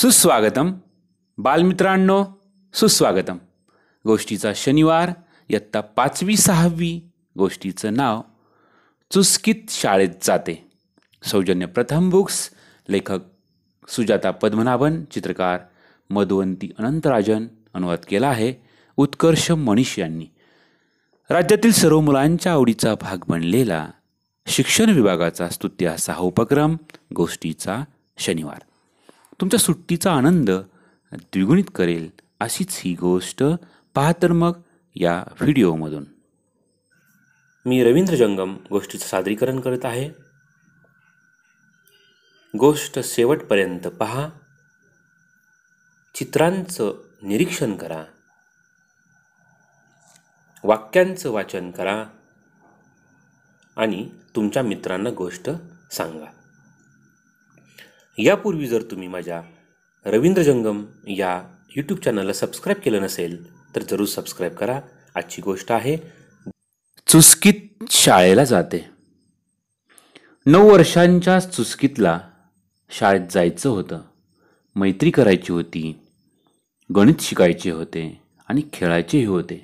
सुस्वागतम बालमित्रांनो सुस्वागतम गोष्टीचा शनिवार इयत्ता पाचवी सहावी गोष्टीचं नाव चुस्कित शाळेत जाते सौजन्य प्रथम बुक्स लेखक सुजाता पद्मनाभन चित्रकार मधुवंती अनंतराजन अनुवाद केला आहे उत्कर्ष मनीष यांनी राज्यातील सर्व मुलांच्या आवडीचा भाग बनलेला शिक्षण विभागाचा स्तुत्य असा हा उपक्रम गोष्टीचा शनिवार तुमच्या सुट्टीचा आनंद द्विगुणित करेल अशीच ही गोष्ट पाहा तर मग या व्हिडिओमधून मी रवींद्र जंगम गोष्टीचं सादरीकरण करत आहे गोष्ट शेवटपर्यंत पहा चित्रांचं निरीक्षण करा वाक्यांचं वाचन करा आणि तुमच्या मित्रांना गोष्ट सांगा यापूर्वी जर तुम्ही माझ्या रवींद्र जंगम या यूट्यूब चॅनलला सबस्क्राईब केलं नसेल तर जरूर सबस्क्राईब करा आजची गोष्ट आहे चुस्कीत शाळेला जाते नऊ वर्षांच्या चुस्कीतला शाळेत जायचं होतं मैत्री करायची होती गणित शिकायचे होते आणि खेळायचेही होते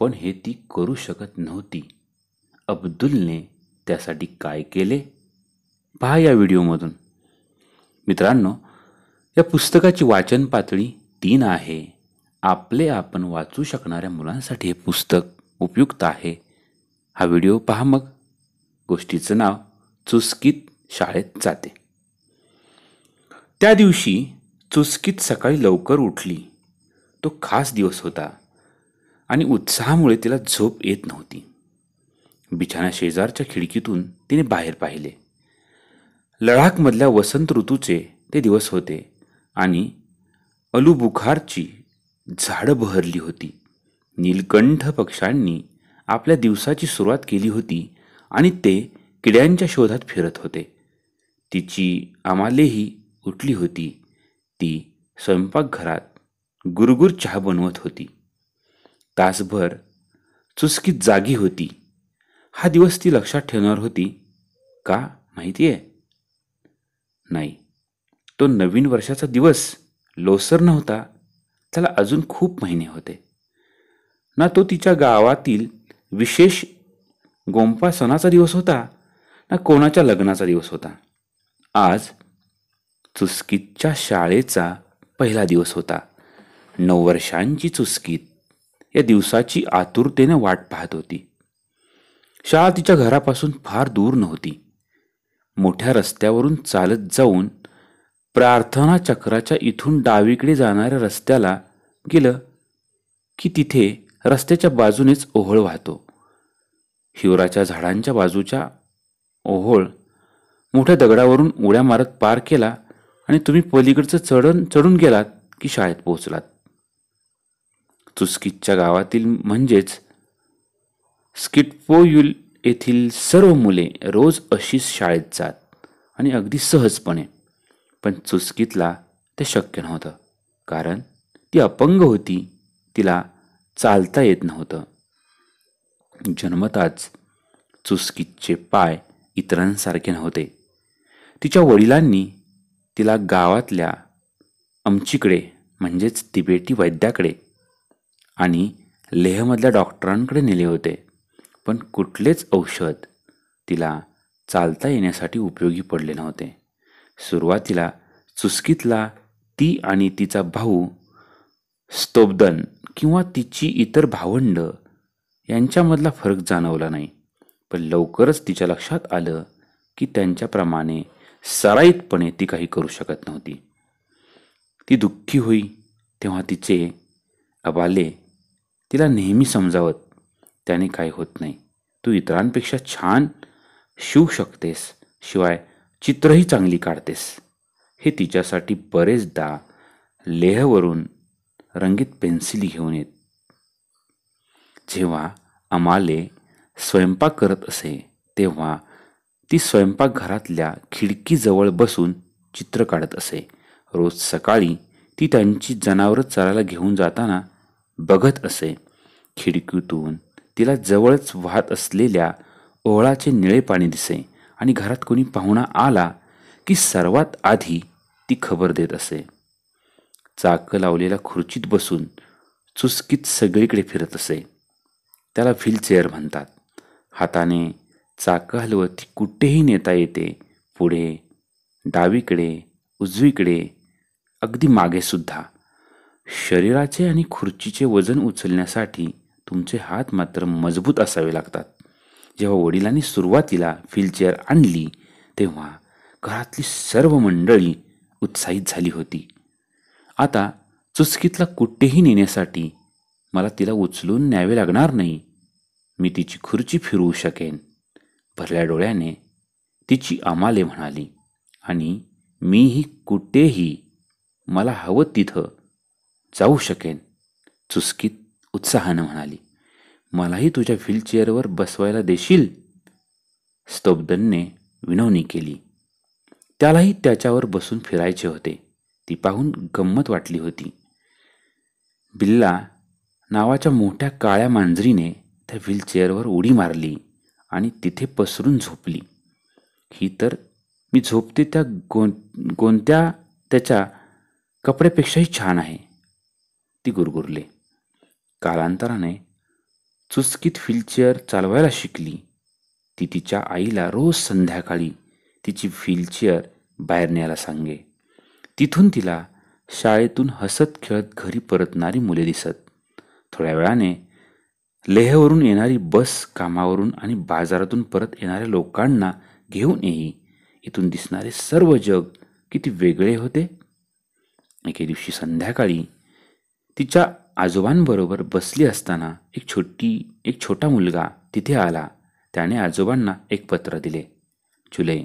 पण हे ती करू शकत नव्हती अब्दुलने त्यासाठी काय केले पहा या व्हिडिओमधून मित्रांनो या पुस्तकाची वाचन पातळी तीन आहे आपले आपण वाचू शकणाऱ्या मुलांसाठी हे पुस्तक उपयुक्त आहे हा व्हिडिओ पहा मग गोष्टीचं नाव चुसकीत शाळेत जाते त्या दिवशी चुसकीत सकाळी लवकर उठली तो खास दिवस होता आणि उत्साहामुळे तिला झोप येत नव्हती बिछाना शेजारच्या खिडकीतून तिने बाहेर पाहिले लडाखमधल्या वसंत ऋतूचे ते दिवस होते आणि अलुबुखारची झाडं बहरली होती नीलकंठ पक्ष्यांनी आपल्या दिवसाची सुरुवात केली होती आणि ते किड्यांच्या शोधात फिरत होते तिची आमालेही उठली होती ती स्वयंपाकघरात गुरगुर चहा बनवत होती तासभर चुसकीत जागी होती हा दिवस ती लक्षात ठेवणार होती का माहिती आहे नाही तो नवीन वर्षाचा दिवस लोसर नव्हता त्याला अजून खूप महिने होते ना तो तिच्या गावातील विशेष गोंपा सणाचा दिवस होता ना कोणाच्या लग्नाचा दिवस होता आज चुस्कीतच्या शाळेचा पहिला दिवस होता नऊ वर्षांची चुस्कीत या दिवसाची आतुरतेने वाट पाहत होती शाळा तिच्या घरापासून फार दूर नव्हती मोठ्या रस्त्यावरून चालत जाऊन प्रार्थना चक्राच्या इथून डावीकडे जाणाऱ्या रस्त्याला गेलं की तिथे रस्त्याच्या बाजूनेच ओहळ वाहतो हिवराच्या झाडांच्या बाजूच्या ओहोळ मोठ्या दगडावरून उड्या मारत पार केला आणि तुम्ही पलीकडचं चढण चढून गेलात की शाळेत पोहोचलात चुस्कीच्या गावातील म्हणजेच स्किटपोयुल येथील सर्व मुले रोज अशीच शाळेत जात आणि अगदी सहजपणे पण चुस्कीतला ते शक्य नव्हतं कारण ती अपंग होती तिला चालता येत नव्हतं जन्मताच चुचकीतचे पाय इतरांसारखे नव्हते तिच्या वडिलांनी तिला गावातल्या आमचीकडे म्हणजेच तिबेटी वैद्याकडे आणि लेहमधल्या डॉक्टरांकडे नेले होते पण कुठलेच औषध तिला चालता येण्यासाठी उपयोगी पडले नव्हते सुरुवातीला चुस्कीतला ती आणि तिचा भाऊ स्तोबदन किंवा तिची इतर भावंड यांच्यामधला फरक जाणवला नाही पण लवकरच तिच्या लक्षात आलं की त्यांच्याप्रमाणे सराईतपणे ती काही करू शकत नव्हती ती दुःखी होई तेव्हा तिचे अबाले तिला नेहमी समजावत त्याने काही होत नाही तू इतरांपेक्षा छान शिवू शकतेस शिवाय चित्रही चांगली काढतेस हे तिच्यासाठी बरेचदा लेहवरून रंगीत पेन्सिल घेऊन येत जेव्हा अमाले स्वयंपाक करत असे तेव्हा ती स्वयंपाकघरातल्या खिडकीजवळ बसून चित्र काढत असे रोज सकाळी ती त्यांची जनावरं चरायला घेऊन जाताना बघत असे खिडकीतून तिला जवळच वाहत असलेल्या ओहळाचे निळे पाणी दिसे आणि घरात कोणी पाहुणा आला की सर्वात आधी ती खबर देत असे चाकं लावलेल्या खुर्चीत बसून चुसकीत सगळीकडे फिरत असे त्याला व्हीलचेअर म्हणतात हाताने चाकं हलवत ती कुठेही नेता येते पुढे डावीकडे उजवीकडे अगदी मागेसुद्धा शरीराचे आणि खुर्चीचे वजन उचलण्यासाठी तुमचे हात मात्र मजबूत असावे लागतात जेव्हा वडिलांनी सुरुवातीला व्हीलचेअर आणली तेव्हा घरातली सर्व मंडळी उत्साहित झाली होती आता चुचकीतला कुठेही नेण्यासाठी मला तिला उचलून न्यावे लागणार नाही मी तिची खुर्ची फिरवू शकेन भरल्या डोळ्याने तिची आमाले म्हणाली आणि मीही कुठेही मला हवं तिथं जाऊ शकेन चुसकीत उत्साहानं म्हणाली मलाही तुझ्या व्हीलचेअरवर बसवायला देशील स्तब्धनने विनवणी केली त्यालाही त्याच्यावर बसून फिरायचे होते ती पाहून गंमत वाटली होती बिल्ला नावाच्या मोठ्या काळ्या मांजरीने त्या व्हीलचेअरवर उडी मारली आणि तिथे पसरून झोपली ही तर मी झोपते त्या गो कोणत्या त्याच्या कपड्यापेक्षाही छान आहे ती गुरगुरले कालांतराने चुचकीत व्हीलचेअर चालवायला शिकली ती तिच्या आईला रोज संध्याकाळी तिची व्हीलचेअर बाहेर न्यायला सांगे तिथून तिला शाळेतून हसत खेळत घरी परतणारी मुले दिसत थोड्या वेळाने लेहवरून येणारी बस कामावरून आणि बाजारातून परत येणाऱ्या लोकांना घेऊन येई इथून दिसणारे सर्व जग किती वेगळे होते एके दिवशी संध्याकाळी तिच्या आजोबांबरोबर बसली असताना एक छोटी एक छोटा मुलगा तिथे आला त्याने आजोबांना एक पत्र दिले जुलै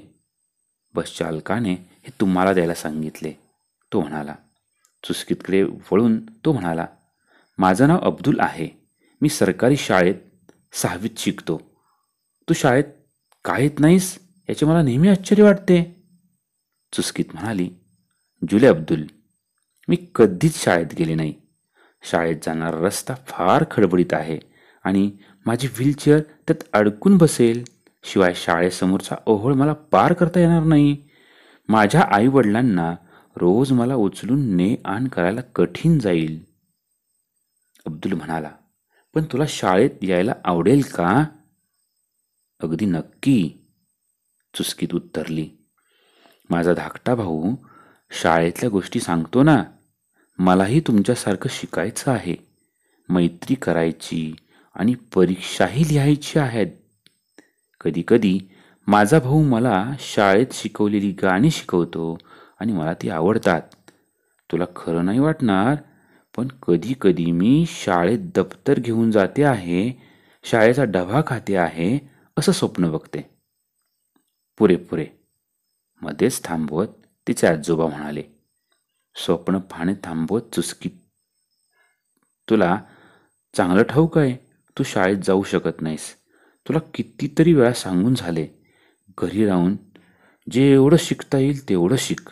बसचालकाने हे तुम्हाला द्यायला सांगितले तो म्हणाला चुसकीतकडे वळून तो म्हणाला माझं नाव अब्दुल आहे मी सरकारी शाळेत सहावीत शिकतो तू शाळेत का येत नाहीस याचे मला नेहमी आश्चर्य वाटते चुसकीत म्हणाली जुले अब्दुल मी कधीच शाळेत गेले नाही शाळेत जाणारा रस्ता फार खडबडीत आहे आणि माझी व्हीलचेअर त्यात अडकून बसेल शिवाय शाळेसमोरचा ओहोळ मला पार करता येणार नाही माझ्या आईवडिलांना रोज मला उचलून ने आण करायला कठीण जाईल अब्दुल म्हणाला पण तुला शाळेत यायला आवडेल का अगदी नक्की चुसकीत उत्तरली माझा धाकटा भाऊ शाळेतल्या गोष्टी सांगतो ना मलाही तुमच्यासारखं शिकायचं आहे मैत्री करायची आणि परीक्षाही लिहायची आहेत कधीकधी माझा भाऊ मला शाळेत शिकवलेली गाणी शिकवतो आणि मला ती आवडतात तुला खरं नाही वाटणार पण कधीकधी मी शाळेत दप्तर घेऊन जाते आहे शाळेचा डबा खाते आहे असं स्वप्न बघते पुरे पुरे मध्येच थांबवत तिचे आजोबा म्हणाले स्वप्न पाहणे थांबवत चुसकी तुला चांगलं ठाऊक आहे तू शाळेत जाऊ शकत नाहीस तुला कितीतरी वेळा सांगून झाले घरी राहून जे एवढं शिकता येईल तेवढं शिक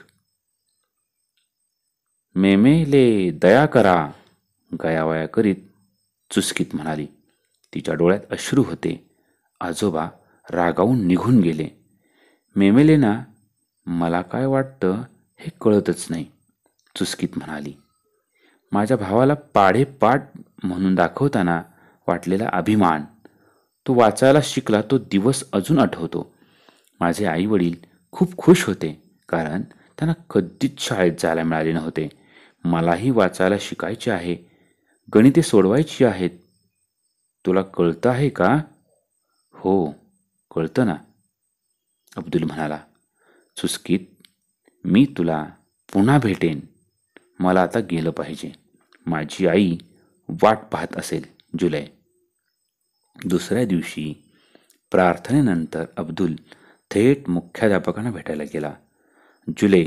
मेमेले दया करा गयावया करीत चुसकीत म्हणाली तिच्या डोळ्यात अश्रू होते आजोबा रागावून निघून गेले मेमेलेना मला काय वाटतं हे कळतच नाही चुस्कीत म्हणाली माझ्या भावाला पाढेपाठ म्हणून दाखवताना वाटलेला अभिमान तो वाचायला शिकला तो दिवस अजून आठवतो माझे आई वडील खूप खुश होते कारण त्यांना कधीच शाळेत जायला मिळाले नव्हते मलाही वाचायला शिकायचे आहे गणिते सोडवायची आहेत तुला कळतं आहे का हो कळतं ना अब्दुल म्हणाला चुसकीत मी तुला पुन्हा भेटेन मला आता गेलं पाहिजे माझी आई वाट पाहत असेल जुलै दुसऱ्या दिवशी प्रार्थनेनंतर अब्दुल थेट मुख्याध्यापकांना भेटायला गेला जुले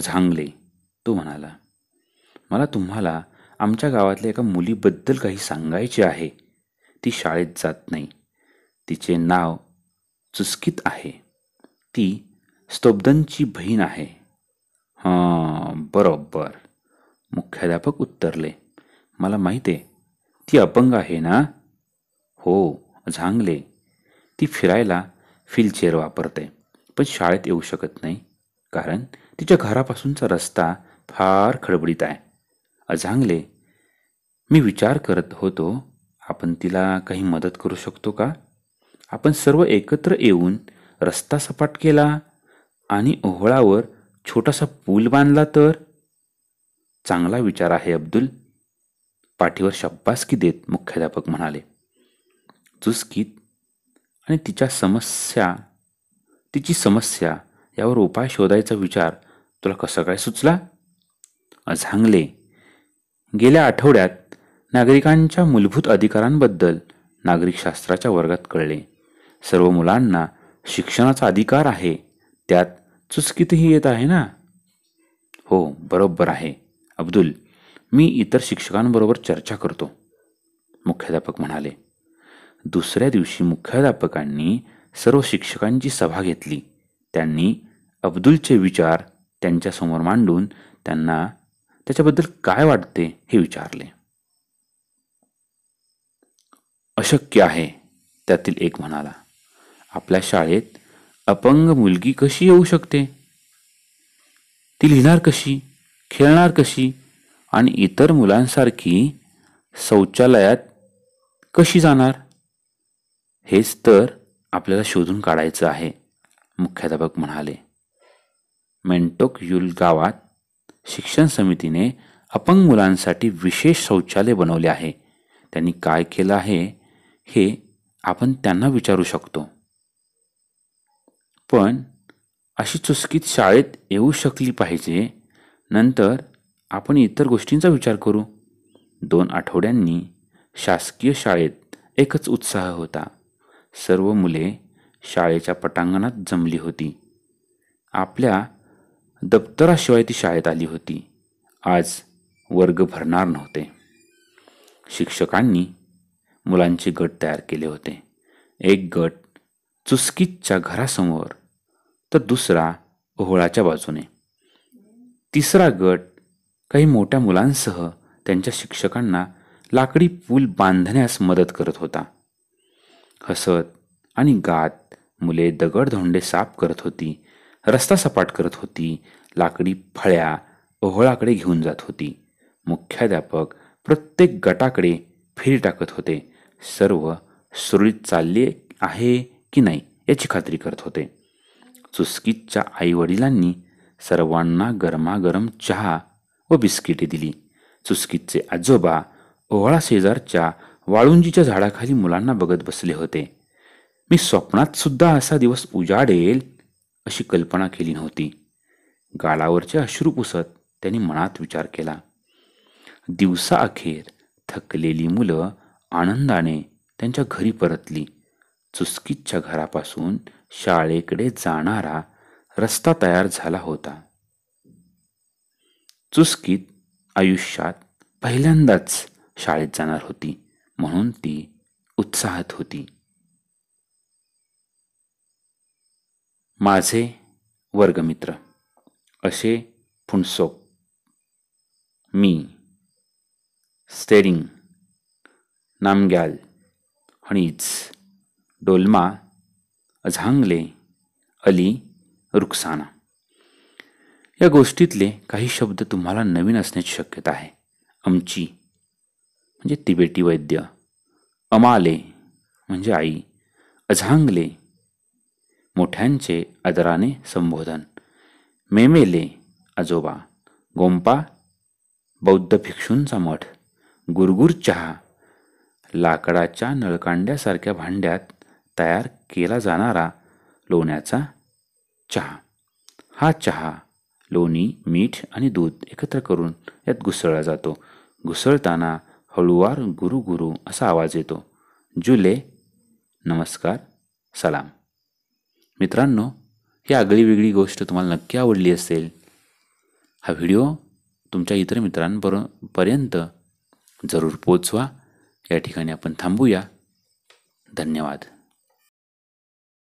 झांगले तो म्हणाला मला तुम्हाला आमच्या गावातल्या एका मुलीबद्दल काही सांगायचे आहे ती शाळेत जात नाही तिचे नाव चुस्कित आहे ती स्तोबदनची बहीण आहे हां बरोबर मुख्याध्यापक उत्तरले मला माहिती आहे ती अपंग आहे ना हो झांगले ती फिरायला व्हीलचेअर वापरते पण शाळेत येऊ शकत नाही कारण तिच्या घरापासूनचा रस्ता फार खडबडीत आहे अझांगले मी विचार करत होतो आपण तिला काही मदत करू शकतो का आपण सर्व एकत्र येऊन रस्ता सपाट केला आणि ओहळावर छोटासा पूल बांधला तर चांगला विचार आहे अब्दुल पाठीवर शब्बासकी देत मुख्याध्यापक म्हणाले चुसकीत आणि तिच्या समस्या तिची समस्या यावर उपाय शोधायचा विचार तुला कसं काय सुचला झांगले गेल्या आठवड्यात नागरिकांच्या मूलभूत अधिकारांबद्दल नागरिकशास्त्राच्या वर्गात कळले सर्व मुलांना शिक्षणाचा अधिकार आहे त्यात चुसकीतही येत आहे ना हो बरोबर आहे अब्दुल मी इतर शिक्षकांबरोबर चर्चा करतो मुख्याध्यापक म्हणाले दुसऱ्या दिवशी मुख्याध्यापकांनी सर्व शिक्षकांची सभा घेतली त्यांनी अब्दुलचे विचार त्यांच्यासमोर मांडून त्यांना त्याच्याबद्दल काय वाटते हे विचारले अशक्य आहे त्यातील एक म्हणाला आपल्या शाळेत अपंग मुलगी कशी येऊ शकते ती लिहिणार कशी खेळणार कशी आणि इतर मुलांसारखी शौचालयात कशी जाणार हेच तर आपल्याला शोधून काढायचं आहे मुख्याध्यापक म्हणाले मेंटोक युल गावात शिक्षण समितीने अपंग मुलांसाठी विशेष शौचालय बनवले आहे त्यांनी काय केलं आहे हे आपण त्यांना विचारू शकतो पण अशी चुस्कीत शाळेत येऊ शकली पाहिजे नंतर आपण इतर गोष्टींचा विचार करू दोन आठवड्यांनी शासकीय शाळेत एकच उत्साह होता सर्व मुले शाळेच्या पटांगणात जमली होती आपल्या दप्तराशिवाय ती शाळेत आली होती आज वर्ग भरणार नव्हते शिक्षकांनी मुलांचे गट तयार केले होते एक गट चुस्कीच्या घरासमोर तर दुसरा ओहोळाच्या बाजूने तिसरा गट काही मोठ्या मुलांसह त्यांच्या शिक्षकांना लाकडी पूल बांधण्यास मदत करत होता हसत आणि गात मुले दगडधोंडे साफ करत होती रस्ता सपाट करत होती लाकडी फळ्या ओहळाकडे घेऊन जात होती मुख्याध्यापक प्रत्येक गटाकडे फेरी टाकत होते सर्व सुरळीत चालले आहे की नाही याची खात्री करत होते चुस्कीच्या वडिलांनी सर्वांना गरमागरम चहा व बिस्किटे दिली चुसकीचे आजोबा ओहळा शेजारच्या वाळुंजीच्या झाडाखाली मुलांना बघत बसले होते मी स्वप्नात सुद्धा असा दिवस उजाडेल अशी कल्पना केली नव्हती गालावरचे अश्रू पुसत त्यांनी मनात विचार केला दिवसाअखेर थकलेली मुलं आनंदाने त्यांच्या घरी परतली चुसकीच्या घरापासून शाळेकडे जाणारा रस्ता तयार झाला होता चुस्कीत आयुष्यात पहिल्यांदाच शाळेत जाणार होती म्हणून ती उत्साहात होती माझे वर्गमित्र असे फुणसोक मी स्टेरिंग नामग्याल हणीज डोलमा अझांगले अली रुखसाना या गोष्टीतले काही शब्द तुम्हाला नवीन असण्याची शक्यता आहे आमची म्हणजे तिबेटी वैद्य अमाले म्हणजे आई अझांगले मोठ्यांचे आदराने संबोधन मेमेले आजोबा गोंपा बौद्ध भिक्षूंचा मठ गुरगुर चहा लाकडाच्या नळकांड्यासारख्या भांड्यात तयार केला जाणारा लोण्याचा चहा हा चहा लोणी मीठ आणि दूध एकत्र करून यात घुसळला जातो घुसळताना हळूवार गुरु गुरु असा आवाज येतो जुले नमस्कार सलाम मित्रांनो ही आगळी वेगळी गोष्ट तुम्हाला नक्की आवडली असेल हा व्हिडिओ तुमच्या इतर मित्रांपर पर्यंत जरूर पोचवा या ठिकाणी आपण थांबूया धन्यवाद